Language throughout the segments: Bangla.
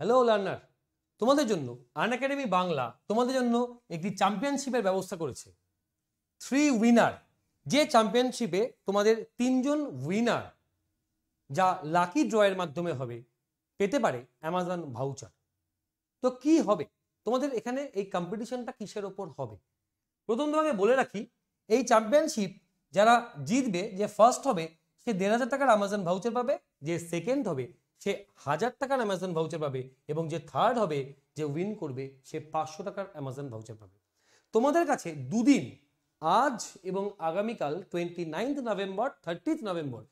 হ্যালো লার্নার তোমাদের জন্য আন একাডেমি বাংলা তোমাদের জন্য একটি চ্যাম্পিয়নশিপের ব্যবস্থা করেছে থ্রি উইনার যে চ্যাম্পিয়নশিপে তোমাদের তিনজন উইনার যা লাকি ড্রয়ের মাধ্যমে হবে পেতে পারে অ্যামাজন ভাউচার তো কি হবে তোমাদের এখানে এই কম্পিটিশনটা কিসের ওপর হবে প্রথম তোমাকে বলে রাখি এই চ্যাম্পিয়নশিপ যারা জিতবে যে ফার্স্ট হবে সে দেড় হাজার টাকার অ্যামাজন ভাউচার পাবে যে সেকেন্ড হবে সে হাজার টাকার অ্যামাজন ভাউচার পাবে এবং যে থার্ড হবে যে উইন করবে সে পাঁচশো টাকার অ্যামাজন ভাউচার পাবে তোমাদের কাছে দুদিন আজ এবং আগামীকাল twenty ninth November thirtieth November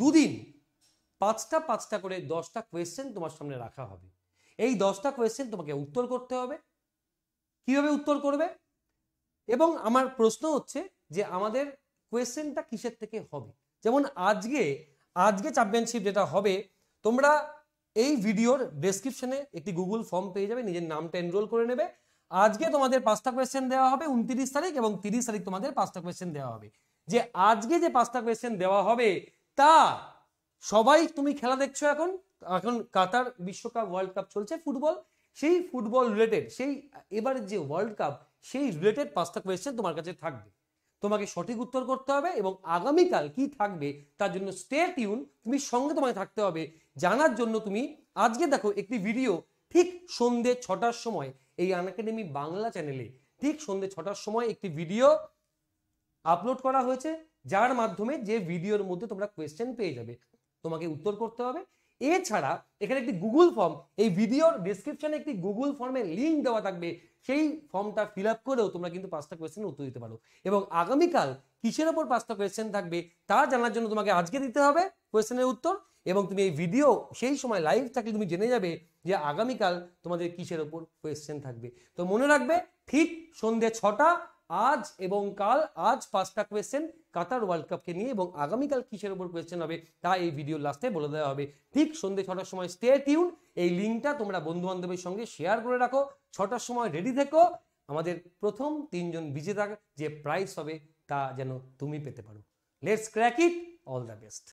দুদিন পাঁচটা পাঁচটা করে দশটা কোয়েশ্চেন তোমার সামনে রাখা হবে এই দশটা কোয়েশ্চেন তোমাকে উত্তর করতে হবে কিভাবে উত্তর করবে এবং আমার প্রশ্ন হচ্ছে যে আমাদের কোয়েশ্চেনটা কিসের থেকে হবে যেমন আজকে আজকে চ্যাম্পিয়নশিপ যেটা হবে তোমরা এই ভিডিওর ডেসক্রিপশনে একটি গুগল ফর্ম পেয়ে যাবে নিজের নামটা এনরোল করে নেবে আজকে তোমাদের পাঁচটা কোয়েশ্চেন দেওয়া হবে উনত্রিশ তারিখ এবং তিরিশ তারিখ তোমাদের পাঁচটা কোয়েশ্চেন দেওয়া হবে যে আজকে যে পাঁচটা কোয়েশ্চেন দেওয়া হবে তা সবাই তুমি খেলা দেখছো এখন এখন কাতার বিশ্বকাপ ওয়ার্ল্ড কাপ চলছে ফুটবল সেই ফুটবল রিলেটেড সেই এবার যে ওয়ার্ল্ড কাপ সেই রিলেটেড পাঁচটা কোয়েশ্চেন তোমার কাছে থাকবে তোমাকে সঠিক উত্তর করতে হবে এবং আগামীকাল কি থাকবে তার জন্য স্টে টিউন তুমি সঙ্গে তোমায় থাকতে হবে জানার জন্য তুমি আজকে দেখো একটি ভিডিও ঠিক সন্ধ্যে ছটার সময় এই আনাকাডেমি বাংলা চ্যানেলে ঠিক সন্ধ্যে ছটার সময় একটি ভিডিও আপলোড করা হয়েছে যার মাধ্যমে যে ভিডিওর মধ্যে তোমরা কোয়েশ্চেন পেয়ে যাবে তোমাকে উত্তর করতে হবে এছাড়া এখানে একটি গুগল ফর্ম এই ভিডিওর ডিসক্রিপশনে একটি গুগল ফর্মের লিঙ্ক দেওয়া থাকবে সেই ফর্মটা ফিল আপ করেও তোমরা কিন্তু পাঁচটা কোয়েশ্চেনের উত্তর দিতে পারো এবং আগামীকাল কিসের ওপর পাঁচটা কোয়েশ্চেন থাকবে তা জানার জন্য তোমাকে আজকে দিতে হবে কোয়েশ্চেনের উত্তর এবং তুমি এই ভিডিও সেই সময় লাইভ থাকলে তুমি জেনে যাবে যে আগামীকাল তোমাদের কিসের ওপর কোয়েশ্চেন থাকবে তো মনে রাখবে ঠিক সন্ধ্যে ছটা আজ এবং কাল আজ পাঁচটা কোয়েশ্চেন কাতার ওয়ার্ল্ড কাপকে নিয়ে এবং আগামীকাল কিসের উপর কোয়েশ্চেন হবে তা এই ভিডিও লাস্টে বলে দেওয়া হবে ঠিক সন্ধ্যে ছটার সময় স্টে টিউন এই লিঙ্কটা তোমরা বন্ধু বান্ধবের সঙ্গে শেয়ার করে রাখো ছটার সময় রেডি থেকো আমাদের প্রথম তিনজন বিজেতার যে প্রাইস হবে তা যেন তুমি পেতে পারো let's crack it all the best